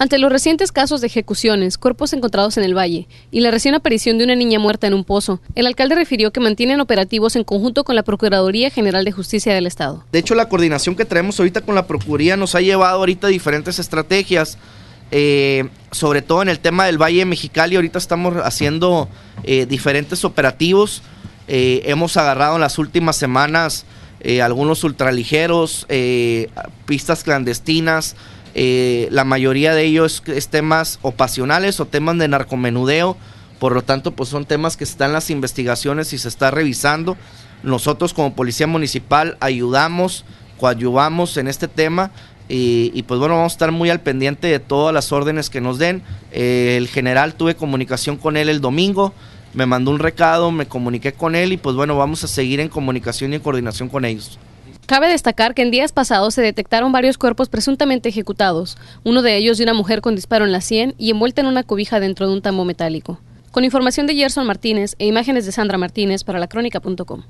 Ante los recientes casos de ejecuciones, cuerpos encontrados en el valle y la recién aparición de una niña muerta en un pozo, el alcalde refirió que mantienen operativos en conjunto con la Procuraduría General de Justicia del Estado. De hecho, la coordinación que traemos ahorita con la Procuraduría nos ha llevado ahorita diferentes estrategias, eh, sobre todo en el tema del Valle Mexicali. Ahorita estamos haciendo eh, diferentes operativos. Eh, hemos agarrado en las últimas semanas eh, algunos ultraligeros, eh, pistas clandestinas. Eh, la mayoría de ellos es temas opacionales o temas de narcomenudeo. Por lo tanto, pues son temas que están en las investigaciones y se está revisando. Nosotros como Policía Municipal ayudamos, coadyuvamos en este tema y, pues bueno, vamos a estar muy al pendiente de todas las órdenes que nos den. el general tuve comunicación con él el domingo, me mandó un recado, me comuniqué con él y pues bueno, vamos a seguir en comunicación y en coordinación con ellos. Cabe destacar que en días pasados se detectaron varios cuerpos presuntamente ejecutados, uno de ellos de una mujer con disparo en la sien y envuelta en una cobija dentro de un tambo metálico. Con información de Gerson Martínez e imágenes de Sandra Martínez para La Crónica.com.